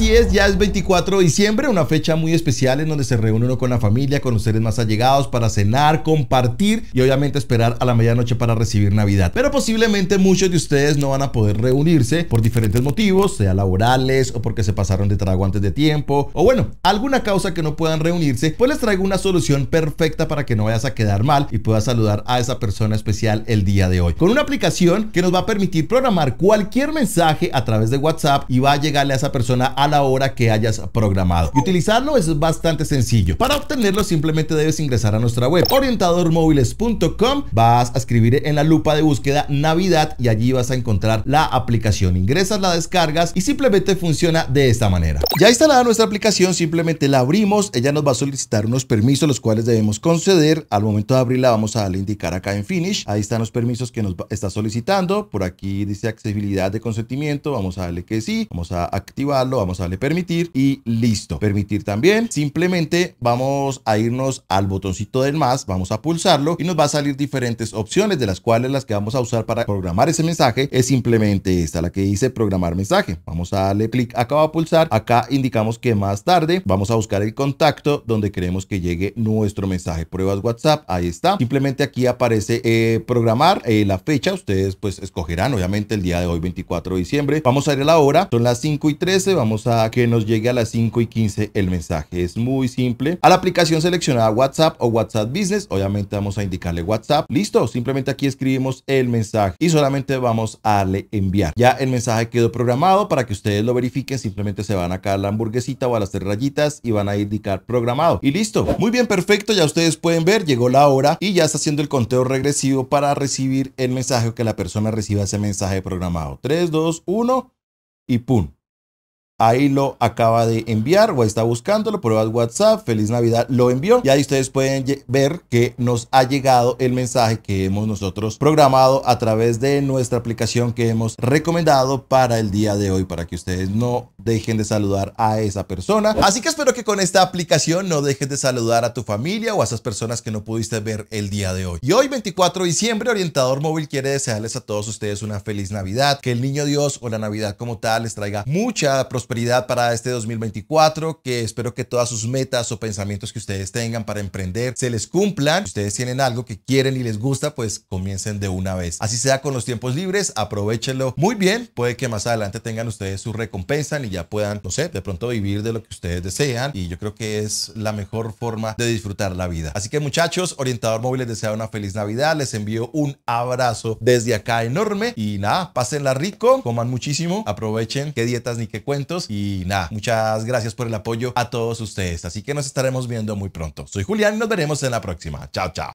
Así es, ya es 24 de diciembre, una fecha muy especial en donde se reúne uno con la familia, con los seres más allegados para cenar, compartir y obviamente esperar a la medianoche para recibir Navidad. Pero posiblemente muchos de ustedes no van a poder reunirse por diferentes motivos, sea laborales o porque se pasaron de trago antes de tiempo o bueno, alguna causa que no puedan reunirse, pues les traigo una solución perfecta para que no vayas a quedar mal y puedas saludar a esa persona especial el día de hoy. Con una aplicación que nos va a permitir programar cualquier mensaje a través de WhatsApp y va a llegarle a esa persona a la hora que hayas programado. Y utilizarlo es bastante sencillo. Para obtenerlo simplemente debes ingresar a nuestra web orientadormóviles.com, vas a escribir en la lupa de búsqueda Navidad y allí vas a encontrar la aplicación. Ingresas, la descargas y simplemente funciona de esta manera. Ya instalada nuestra aplicación, simplemente la abrimos, ella nos va a solicitar unos permisos los cuales debemos conceder. Al momento de abrirla vamos a darle indicar acá en Finish. Ahí están los permisos que nos está solicitando. Por aquí dice accesibilidad de consentimiento, vamos a darle que sí, vamos a activarlo, a darle permitir y listo. Permitir también. Simplemente vamos a irnos al botoncito del más, vamos a pulsarlo y nos va a salir diferentes opciones de las cuales las que vamos a usar para programar ese mensaje es simplemente esta, la que dice programar mensaje. Vamos a darle clic, acá va a pulsar, acá indicamos que más tarde vamos a buscar el contacto donde queremos que llegue nuestro mensaje. Pruebas WhatsApp, ahí está. Simplemente aquí aparece eh, programar eh, la fecha, ustedes pues escogerán obviamente el día de hoy 24 de diciembre. Vamos a ir a la hora, son las 5 y 13, vamos a que nos llegue a las 5 y 15 el mensaje. Es muy simple. A la aplicación seleccionada WhatsApp o WhatsApp Business, obviamente vamos a indicarle WhatsApp. Listo, simplemente aquí escribimos el mensaje y solamente vamos a darle enviar. Ya el mensaje quedó programado para que ustedes lo verifiquen. Simplemente se van acá a la hamburguesita o a las tres y van a indicar programado. Y listo. Muy bien, perfecto. Ya ustedes pueden ver, llegó la hora y ya está haciendo el conteo regresivo para recibir el mensaje o que la persona reciba ese mensaje programado. 3, 2, 1 y ¡pum! ahí lo acaba de enviar o está buscándolo, pruebas WhatsApp, feliz Navidad, lo envió y ahí ustedes pueden ver que nos ha llegado el mensaje que hemos nosotros programado a través de nuestra aplicación que hemos recomendado para el día de hoy, para que ustedes no dejen de saludar a esa persona. Así que espero que con esta aplicación no dejes de saludar a tu familia o a esas personas que no pudiste ver el día de hoy. Y hoy 24 de diciembre, Orientador Móvil quiere desearles a todos ustedes una feliz Navidad, que el Niño Dios o la Navidad como tal les traiga mucha prosperidad para este 2024, que espero que todas sus metas o pensamientos que ustedes tengan para emprender se les cumplan. Si ustedes tienen algo que quieren y les gusta, pues comiencen de una vez. Así sea con los tiempos libres, aprovechenlo muy bien. Puede que más adelante tengan ustedes su recompensa y ya puedan, no sé, de pronto vivir de lo que ustedes desean. Y yo creo que es la mejor forma de disfrutar la vida. Así que muchachos, Orientador Móvil les desea una feliz Navidad. Les envío un abrazo desde acá enorme. Y nada, pásenla rico, coman muchísimo, aprovechen, qué dietas ni qué cuentos y nada, muchas gracias por el apoyo a todos ustedes. Así que nos estaremos viendo muy pronto. Soy Julián y nos veremos en la próxima. Chao, chao.